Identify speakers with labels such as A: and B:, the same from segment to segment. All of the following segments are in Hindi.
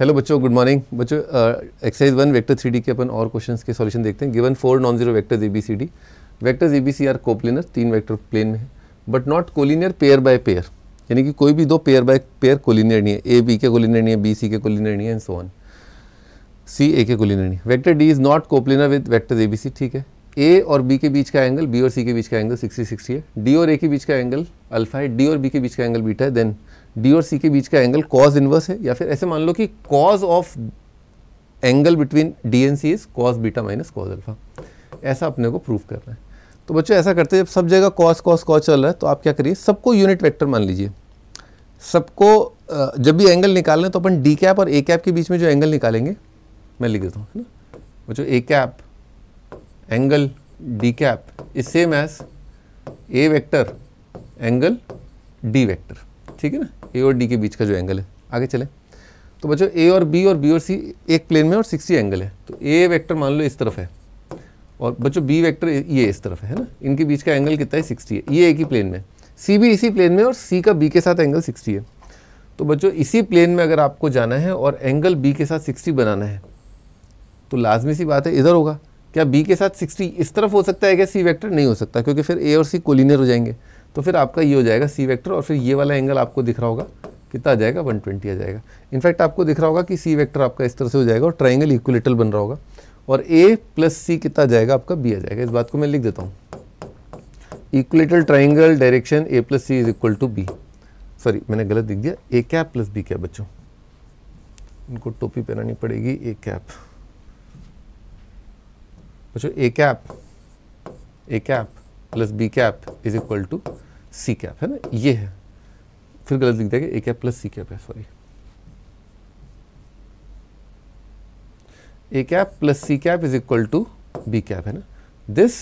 A: हेलो बच्चों गुड मॉर्निंग बच्चों एक्सरसाइज वन वेक्टर थ्री के अपन और क्वेश्चन के सॉल्यूशन देखते हैं given four non zero vector A B C D vectors A B C are coplanar तीन वैक्टर प्लेन में है but not collinear pair by pair यानी कि कोई भी दो पेयर बाय पेयर कोलिनियर नहीं है ए बी के कोलिनियर नहीं है बी सी के कोलिनियर नहीं है एंड सो ऑन सी ए के कोलिनियर नहीं है vector D is not coplanar with vectors A B C ठीक है ए और बी के बीच का एंगल बी और सी के बीच का एंगल 60 60 है डी और ए के बीच का एंगल अल्फा है डी और बी के बीच का एंगल बीटा है देन डी और सी के बीच का एंगल कॉज इनवर्स है या फिर ऐसे मान लो कि cos of angle between D and C is cos beta minus cos alpha ऐसा अपने को प्रूफ करना है तो बच्चों ऐसा करते हैं जब सब जगह कॉस कॉस कॉस चल रहा है तो आप क्या करिए सबको यूनिट वेक्टर मान लीजिए सबको जब भी एंगल निकालना है तो अपन डी कैप और ए कैप के बीच में जो एंगल निकालेंगे मैं लिख देता हूँ है ना बच्चों A cap angle d cap is same as a vector angle d vector ठीक है ना a और d के बीच का जो एंगल है आगे चले तो बच्चों a और b और b और c एक प्लेन में और 60 एंगल है तो a वेक्टर मान लो इस तरफ है और बच्चों b वेक्टर ये इस तरफ है, ना इनके बीच का एंगल कितना है 60 है ये एक ही प्लेन में c भी इसी प्लेन में और c का b के साथ एंगल 60 है तो बच्चों इसी प्लेन में अगर आपको जाना है और एंगल बी के साथ 60 बनाना है तो लाजमी सी बात है इधर होगा क्या बी के साथ सिक्सटी इस तरफ हो सकता है क्या सी वैक्टर नहीं हो सकता क्योंकि फिर ए और सी कोलिनियर हो जाएंगे तो फिर आपका ये हो जाएगा सी वैक्टर और फिर ये वाला एंगल आपको दिख रहा होगा कितना आ जाएगा 120 आ जाएगा इनफैक्ट आपको दिख रहा होगा कि सी वेक्टर आपका इस तरह से हो जाएगा और ट्राइंगल इक्वलेटल बन रहा होगा और ए प्लस सी कितना जाएगा आपका बी आ जाएगा इस बात को मैं लिख देता हूँ equilateral triangle direction A plus C is equal to B sorry मैंने गलत दिख दिया A cap plus B cap बच्चों उनको टोपी पहनानी पड़ेगी ए कैप बच्चों A cap A cap plus B cap is equal to C cap है ना ये है फिर गलत लिख देगा A cap plus C cap है sorry A cap plus C cap is equal to B cap है ना this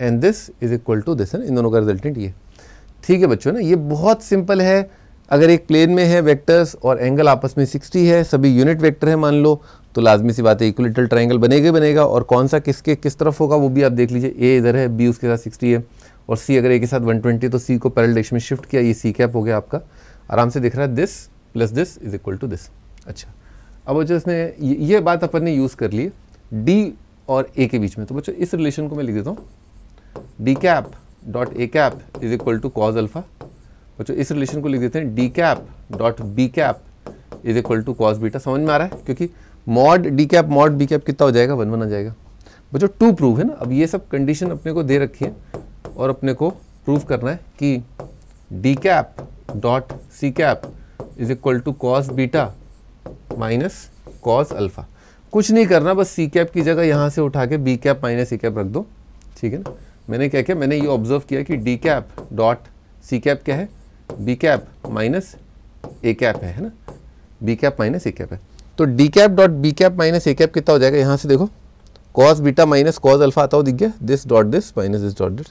A: and this is equal to this है ना इन दोनों का रिजल्टेंट ये ठीक है बच्चों ना ये बहुत सिंपल है अगर एक प्लेन में है वेक्टर्स और एंगल आपस में 60 है सभी यूनिट वेक्टर है मान लो तो लाजमी सी बात है इक्वलेटरल ट्राइंगल बनेगा बनेगा और कौन सा किसके किस तरफ होगा वो भी आप देख लीजिए ए इधर है बी उसके साथ सिक्सटी है और सी अगर ए के साथ वन ट्वेंटी तो सी को पैरल डिश में शिफ्ट किया ये सी कैप हो गया आपका आराम से दिख रहा है this plus this is equal to this अच्छा अब बच्चों इसने ये, ये बात अपन ने यूज़ कर ली डी और ए के बीच में तो बच्चों इस रिलेशन को मैं लिख देता हूँ D cap dot A cap is equal to cos alpha बच्चों इस रिलेशन को लिख देते हैं D cap dot B cap is equal to cos beta समझ में आ रहा है क्योंकि mod D cap mod B cap कितना हो जाएगा वन वन आ जाएगा बच्चों टू प्रूव है ना अब ये सब कंडीशन अपने को दे रखी है और अपने को प्रूव करना है कि D cap dot C cap is equal to cos beta minus cos alpha कुछ नहीं करना बस सी कैप की जगह यहाँ से उठा के B cap minus C cap रख दो ठीक है ना मैंने क्या किया मैंने ये ऑब्जर्व किया कि D cap dot C cap क्या है B cap minus A cap है ना B cap minus A cap है तो D cap dot B cap minus A cap कितना हो जाएगा यहाँ से देखो cos beta minus cos alpha आता हो दिख गया this dot this minus this dot this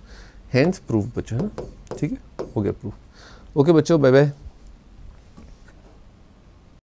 A: hence proof बच्चों है ना ठीक है हो गया प्रूफ ओके बच्चों बाय बाय